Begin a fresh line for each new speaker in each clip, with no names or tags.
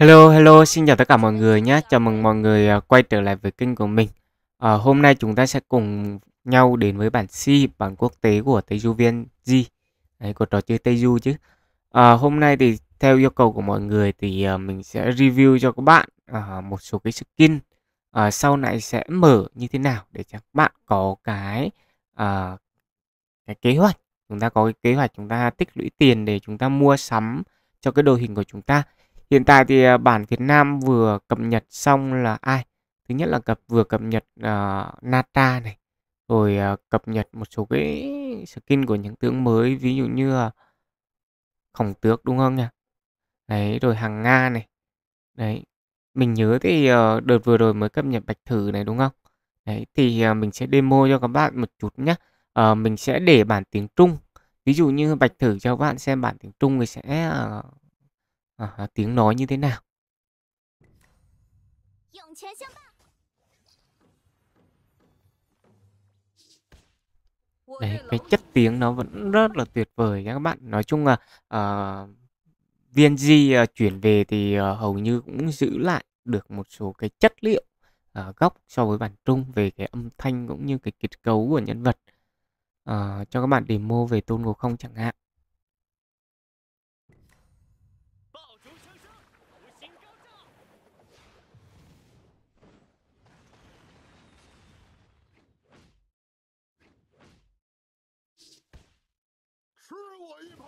Hello, hello, xin chào tất cả mọi người nhé. Chào mừng mọi người à, quay trở lại với kênh của mình. À, hôm nay chúng ta sẽ cùng nhau đến với bản C, bản quốc tế của Tây Du Viên Đấy, của trò chơi Tây Du chứ. À, hôm nay thì theo yêu cầu của mọi người thì uh, mình sẽ review cho các bạn uh, một số cái skin uh, sau này sẽ mở như thế nào để các bạn có cái uh, cái kế hoạch. Chúng ta có cái kế hoạch chúng ta tích lũy tiền để chúng ta mua sắm cho cái đồ hình của chúng ta Hiện tại thì à, bản Việt Nam vừa cập nhật xong là ai? Thứ nhất là cập vừa cập nhật uh, Nata này, rồi uh, cập nhật một số cái skin của những tướng mới, ví dụ như uh, khổng tước đúng không nhỉ? Đấy, rồi hàng Nga này. Đấy, mình nhớ thì uh, đợt vừa rồi mới cập nhật bạch thử này đúng không? Đấy, thì uh, mình sẽ demo cho các bạn một chút nhé. Uh, ờ, mình sẽ để bản tiếng Trung. Ví dụ như bạch thử cho các bạn xem bản tiếng Trung thì sẽ uh, À, à, tiếng nói như thế nào Đấy, cái chất tiếng nó vẫn rất là tuyệt vời các bạn nói chung là uh, viên di uh, ờ, chuyển về thì uh, hầu như cũng giữ lại được một số cái chất liệu uh, góc so với bản trung về cái âm thanh cũng như cái kết cấu của nhân vật uh, cho các bạn demo về tôn ngộ không chẳng hạn 我一旁。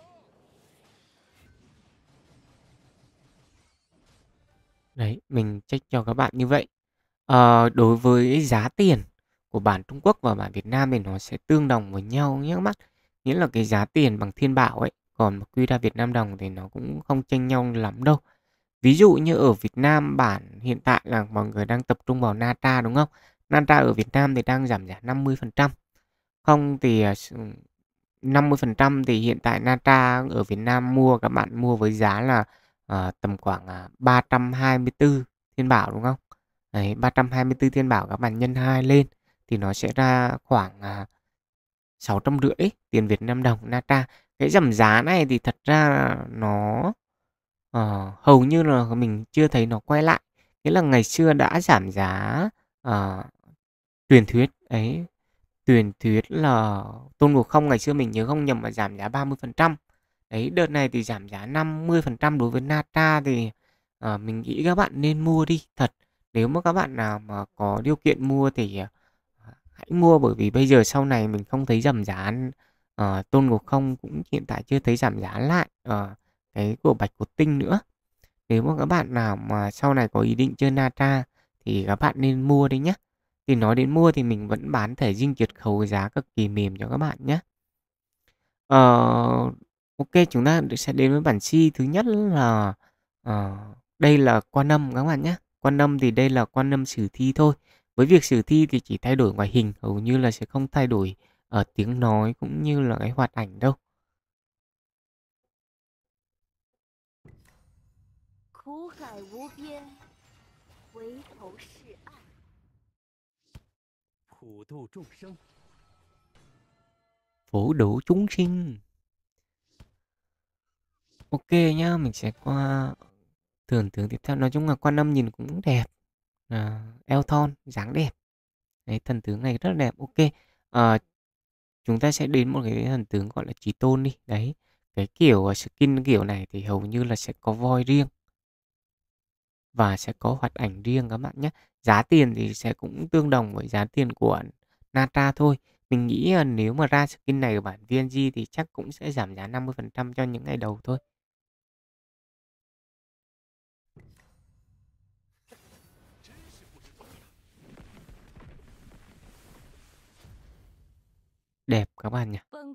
Đấy, mình check cho các bạn như vậy. À, đối với giá tiền của bản Trung Quốc và bản Việt Nam thì nó sẽ tương đồng với nhau nhé các bạn. Nghĩa là cái giá tiền bằng thiên bảo ấy, còn quy ra Việt Nam đồng thì nó cũng không chênh nhau lắm đâu. Ví dụ như ở Việt Nam bản hiện tại là mọi người đang tập trung vào Nata đúng không? Nata ở Việt Nam thì đang giảm giá 50%. Không thì ờ, 50% thì hiện tại nata ở Việt Nam mua các bạn mua với giá là uh, tầm khoảng uh, à, 324 thiên bảo đúng không? Đấy, 324 thiên bảo các bạn nhân 2 lên thì nó sẽ ra khoảng à, uh, 600 rưỡi tiền Việt Nam đồng nata. Cái giảm giá này thì thật ra nó uh, hầu như là mình chưa thấy nó quay lại. Nghĩa là ngày xưa đã giảm giá uh, truyền thuyết ấy truyền thuyết là Tôn Ngộ Không ngày xưa mình nhớ không nhầm mà giảm giá 30%. Đấy, đợt này thì giảm giá 50% đối với Nata thì à, mình nghĩ các bạn nên mua đi thật. Nếu mà các bạn nào mà có điều kiện mua thì à, hãy mua bởi vì bây giờ sau này mình không thấy giảm giá à, Tôn Ngộ Không cũng hiện tại chưa thấy giảm giá lại à, cái của Bạch Cột Tinh nữa. Nếu mà các bạn nào mà sau này có ý định chơi Nata thì các bạn nên mua đi nhé khi nói đến mua thì mình vẫn bán thẻ riêng kiệt khấu giá cực kỳ mềm cho các bạn nhé uh, ok chúng ta sẽ đến với bản chi thứ nhất là uh, đây là quan âm các bạn nhé quan âm thì đây là quan âm sử thi thôi với việc sử thi thì chỉ thay đổi ngoại hình hầu như là sẽ không thay đổi ở tiếng nói cũng như là cái hoạt ảnh đâu Khú hải vô biên, 唯头是岸。Phổ độ chúng sinh Ok nhá, mình sẽ qua tưởng tượng tiếp theo. Nói chung là quan âm nhìn cũng đẹp. À, eo thon, dáng đẹp. Đấy, thần tướng này rất là đẹp. Ok. À, chúng ta sẽ đến một cái thần tướng gọi là trí tôn đi. Đấy. Cái kiểu à, skin kiểu này thì hầu như là sẽ có voi riêng và sẽ có hoạt ảnh riêng các bạn nhé giá tiền thì sẽ cũng tương đồng với giá tiền của Natra thôi mình nghĩ là ờ, nếu mà ra skin này của bản VNG thì chắc cũng sẽ giảm giá 50% cho những ngày đầu thôi đẹp các bạn nhỉ vâng,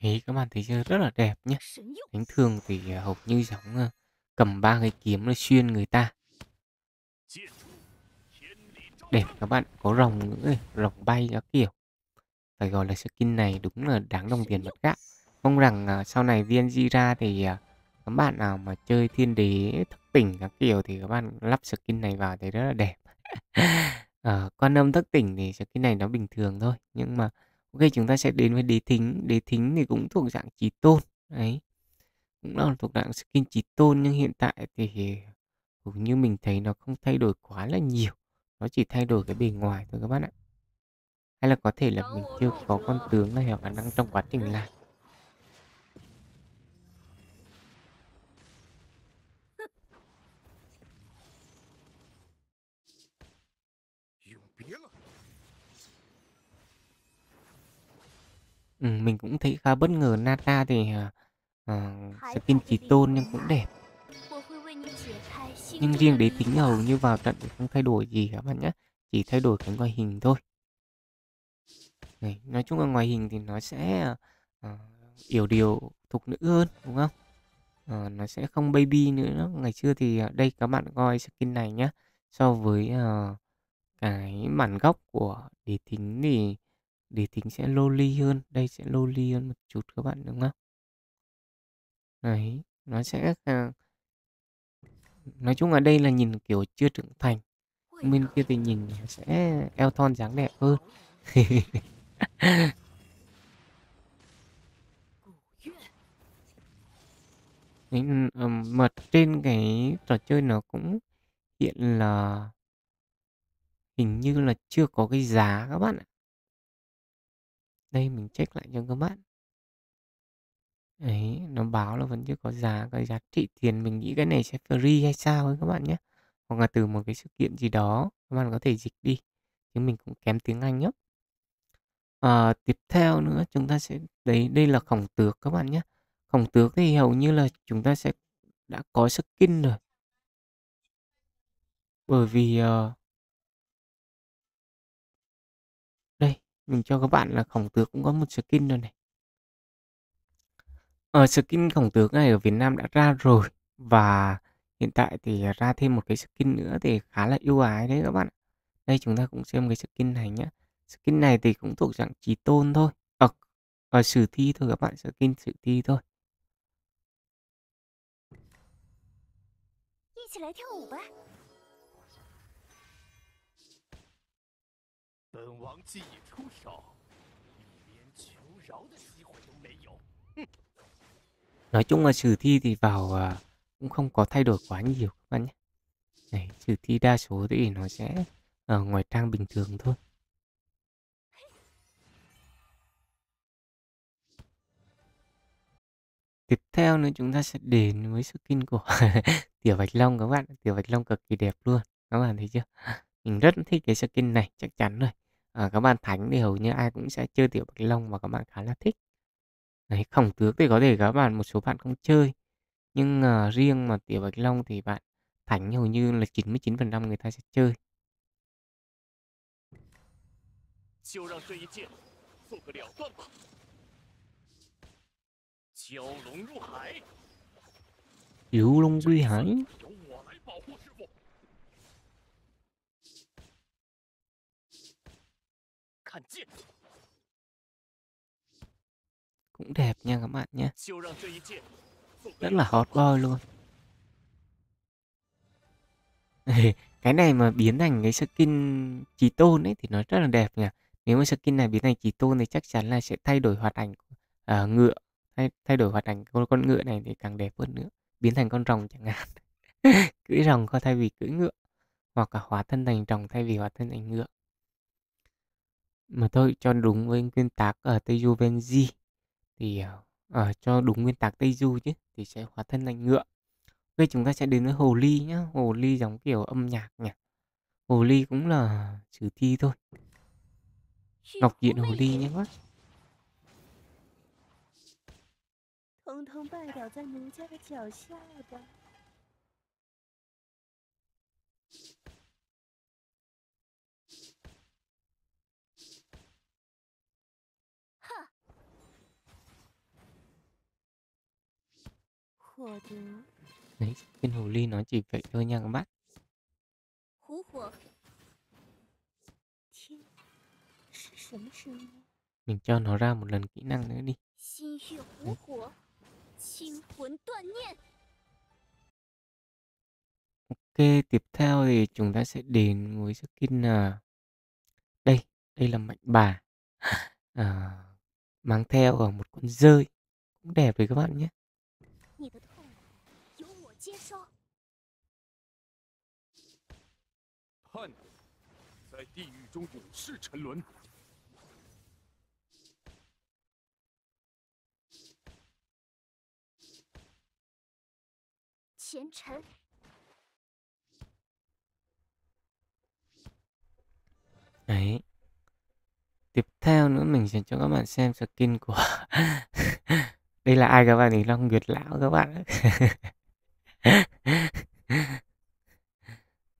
Đấy, các bạn thấy chưa? Rất là đẹp nhé. Thánh thường thì à, hầu như giống à, cầm ba cái kiếm nó xuyên người ta. Đẹp các bạn, có rồng nữa, rồng bay các kiểu. Phải gọi là skin này đúng là đáng đồng tiền vật gạo. Mong rằng à, sau này VNG ra thì các bạn nào mà chơi thiên đế thức tỉnh các kiểu thì các bạn lắp skin này vào thấy rất là đẹp. Ờ, quan âm thức tỉnh thì cái này nó bình thường thôi nhưng mà ok chúng ta sẽ đến với đế thính đế thính thì cũng thuộc dạng trí tôn ấy cũng là thuộc dạng skin trí tôn nhưng hiện tại thì hầu như mình thấy nó không thay đổi quá là nhiều nó chỉ thay đổi cái bề ngoài thôi các bạn ạ hay là có thể là mình chưa có con tướng này hoặc là đang trong quá trình làm mình cũng thấy khá bất ngờ Nata thì uh, skin chỉ tôn nhưng cũng à? đẹp nhưng riêng đế tính hầu như vào trận thì không thay đổi gì các bạn nhé chỉ thay đổi cái ngoại hình thôi này, nói chung là ngoại hình thì nó sẽ uh, yểu điều thục nữ hơn đúng không uh, nó sẽ không baby nữa ngày xưa thì uh, đây các bạn coi skin này nhé so với uh, cái bản gốc của đế tính thì để tính sẽ loli hơn đây sẽ loli hơn một chút các bạn đúng không đấy nó sẽ à, nói chung ở đây là nhìn kiểu chưa trưởng thành bên kia thì nhìn sẽ eo thon dáng đẹp hơn Đấy, ừ, mà trên cái trò chơi nó cũng hiện là hình như là chưa có cái giá các bạn ạ đây mình check lại cho các bạn đấy nó báo là vẫn chưa có giá cái giá trị tiền mình nghĩ cái này sẽ free hay sao ấy các bạn nhé hoặc là từ một cái sự kiện gì đó các bạn có thể dịch đi nhưng mình cũng kém tiếng anh lắm à, tiếp theo nữa chúng ta sẽ đấy đây là khổng tước các bạn nhé khổng tước thì hầu như là chúng ta sẽ đã có skin rồi bởi vì uh, mình cho các bạn là khổng tước cũng có một skin rồi này ở ờ, skin khổng tước này ở Việt Nam đã ra rồi và hiện tại thì ra thêm một cái skin nữa thì khá là ưu ái đấy các bạn đây chúng ta cũng xem cái skin này nhé skin này thì cũng thuộc dạng trí tôn thôi ở ờ, à, ờ, sử thi thôi các bạn skin sử thi thôi 本王既已出手，你连求饶的机会都没有。Nói chung là sử thi thì vào à, cũng không có thay đổi quá nhiều các bạn nhé. Này, sử thi đa số thì nó sẽ ở ngoài trang bình thường thôi. Tiếp theo nữa chúng ta sẽ đến với skin của Tiểu Bạch Long các bạn. Tiểu Bạch Long cực kỳ đẹp luôn. Các bạn thấy chưa? Mình rất thích cái skin này chắc chắn rồi à, các bạn thánh thì hầu như ai cũng sẽ chơi tiểu bạch long và các bạn khá là thích đấy khổng tướng thì có thể các bạn một số bạn không chơi nhưng uh, riêng mà tiểu bạch long thì bạn thánh hầu như là 99% người ta sẽ chơi Chiếu long quy hải cũng đẹp nha các bạn nhé rất là hot boy luôn cái này mà biến thành cái skin chỉ tôn ấy thì nó rất là đẹp nhỉ nếu mà skin này biến thành chỉ tôn thì chắc chắn là sẽ thay đổi hoạt ảnh à, ngựa thay, thay đổi hoạt ảnh con, con ngựa này thì càng đẹp hơn nữa biến thành con rồng chẳng hạn cưỡi rồng thay vì cưỡi ngựa hoặc là hóa thân thành rồng thay vì hóa thân thành ngựa mà thôi cho đúng với nguyên tắc ở Tây Juvenzi thì ở ờ, ờ, cho đúng nguyên tắc Tây Du chứ thì sẽ hóa thân thành ngựa. Bây chúng ta sẽ đến với hồ ly nhá, hồ ly giống kiểu âm nhạc nhỉ. Hồ ly cũng là sử thi thôi. Ngọc diện hồ ly nhé các bác. Đấy, viên hồ ly nó chỉ vậy thôi nha các bạn. Mình cho nó ra một lần kỹ năng nữa đi. Ok, tiếp theo thì chúng ta sẽ đến với skin là đây, đây là mạnh bà. À, mang theo ở một con rơi cũng đẹp đấy các bạn nhé 中武士沉沦。前尘。Đấy. Tiếp theo nữa mình sẽ cho các bạn xem skin của Đây là ai các bạn thì Long Nguyệt lão các bạn.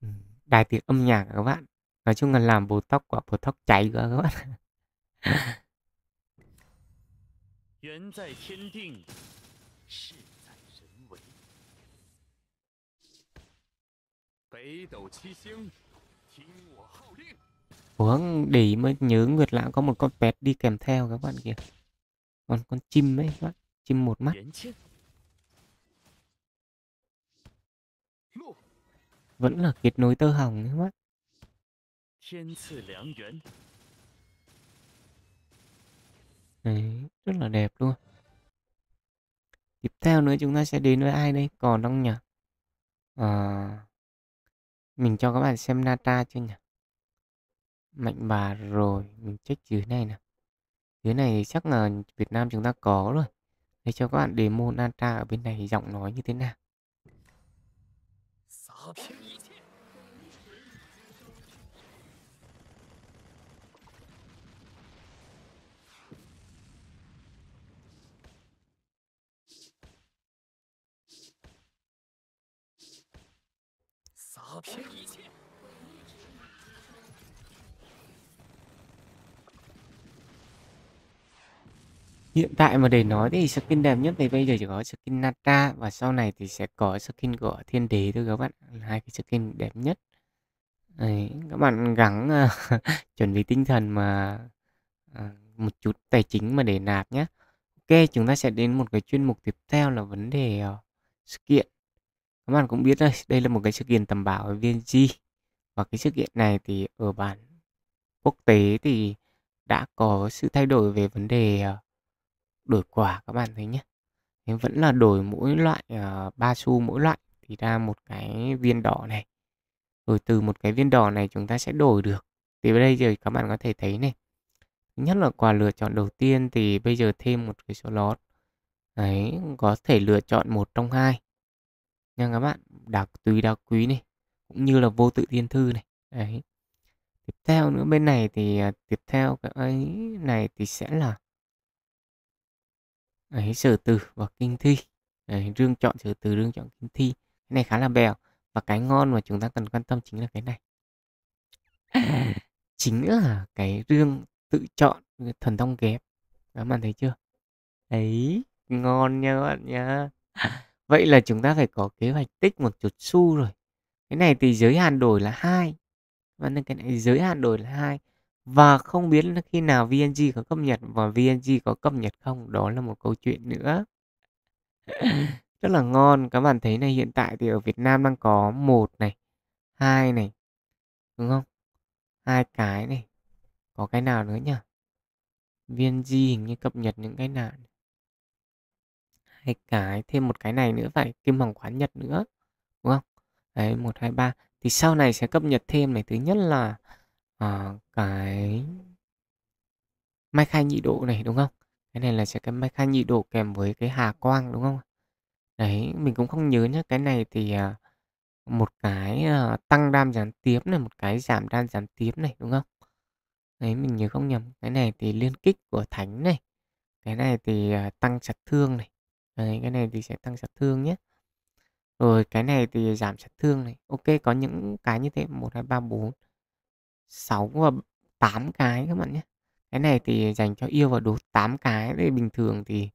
Ừ, đài tiếng âm nhạc các bạn nói chung là làm botox quả tóc cháy cơ các bạn Uống để mới nhớ Nguyệt Lãng có một con pet đi kèm theo các bạn kìa. Còn con chim ấy các bạn, chim một mắt. Vẫn là kết nối tơ hồng các bạn. 天赐良缘。Đấy, rất là đẹp luôn. Tiếp theo nữa chúng ta sẽ đến với ai đây? Còn không nhỉ? À, mình cho các bạn xem Nata chưa nhỉ? Mạnh bà rồi, mình check dưới này nè. Dưới này thì chắc là Việt Nam chúng ta có rồi. Để cho các bạn demo Nata ở bên này giọng nói như thế nào. 和平一切。Hiện tại mà để nói thì skin đẹp nhất thì bây giờ chỉ có skin Nata và sau này thì sẽ có skin của Thiên Đế thôi các bạn. Hai cái skin đẹp nhất. Đấy, các bạn gắng ờ, chuẩn bị tinh thần mà uh, một chút tài chính mà để nạp nhé. Ok, chúng ta sẽ đến một cái chuyên mục tiếp theo là vấn đề uh, sự kiện các bạn cũng biết đây đây là một cái sự kiện tầm bảo ở VNG và cái sự kiện này thì ở bản quốc tế thì đã có sự thay đổi về vấn đề ờ, đổi quả các bạn thấy nhé Thế vẫn là đổi mỗi loại ờ, ba uh, xu mỗi loại thì ra một cái viên đỏ này rồi ừ, từ một cái viên đỏ này chúng ta sẽ đổi được thì bây giờ các bạn có thể thấy này nhất là quà lựa chọn đầu tiên thì bây giờ thêm một cái số lót đấy có thể lựa chọn một trong hai nha các bạn đá túy đá quý này cũng như là vô tự thiên thư này đấy tiếp theo nữa bên này thì à, tiếp theo cái ấy này thì sẽ là ấy sở từ và kinh thi đấy, rương chọn sở từ rương chọn kinh thi cái này khá là bèo và cái ngon mà chúng ta cần quan tâm chính là cái này chính là cái rương tự chọn thần thông ghép các bạn thấy chưa Ấy, ngon nha các bạn nhá Vậy là chúng ta phải có kế hoạch tích một chút xu rồi. Cái này thì giới hạn đổi là hai Và nên cái này giới hạn đổi là hai Và không biết là khi nào VNG có cập nhật và VNG có cập nhật không. Đó là một câu chuyện nữa. Rất là ngon. Các bạn thấy này hiện tại thì ở Việt Nam đang có một này, hai này. Đúng không? hai cái này. Có cái nào nữa nhỉ? VNG hình như cập nhật những cái nào hai cái thêm một cái này nữa vậy kim hoàng quán nhật nữa đúng không đấy một hai ba thì sau này sẽ cập nhật thêm này thứ nhất là uh, cái mai khai nhị độ này đúng không cái này là sẽ cái mai khai nhị độ kèm với cái hà quang đúng không đấy mình cũng không nhớ nhá cái này thì uh, một cái uh, tăng đam gián tiếp này một cái giảm đam gián tiếp này đúng không đấy mình nhớ không nhầm cái này thì liên kích của thánh này cái này thì uh, tăng chặt thương này Đấy, cái này thì sẽ tăng sát thương nhé rồi cái này thì giảm sát thương này ok có những cái như thế một hai ba bốn sáu và tám cái các bạn nhé cái này thì dành cho yêu và đốt 8 cái thì bình thường thì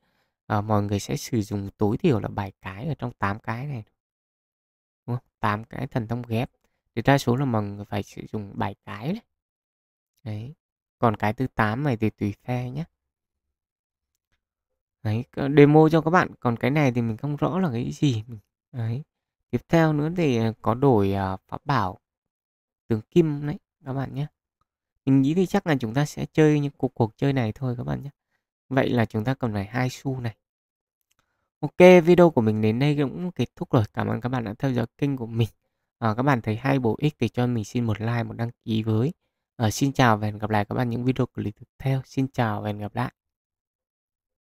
uh, mọi người sẽ sử dụng tối thiểu là 7 cái ở trong 8 cái này đúng không? 8 cái thần thông ghép thì đa số là mọi người phải sử dụng 7 cái đấy, đấy. còn cái thứ 8 này thì tùy phe nhé đấy demo cho các bạn còn cái này thì mình không rõ là cái gì đấy tiếp theo nữa thì à, có đổi uh, pháp bảo tướng kim đấy các bạn nhé mình nghĩ thì chắc là chúng ta sẽ chơi những cuộc cuộc chơi này thôi các bạn nhé vậy là chúng ta cần phải hai xu này ok video của mình đến đây cũng kết thúc rồi cảm ơn các bạn đã theo dõi kênh của mình à, các bạn thấy hay bổ ích thì cho mình xin một like một đăng ký với à, xin chào và hẹn gặp lại các bạn những video clip tiếp theo xin chào và hẹn gặp lại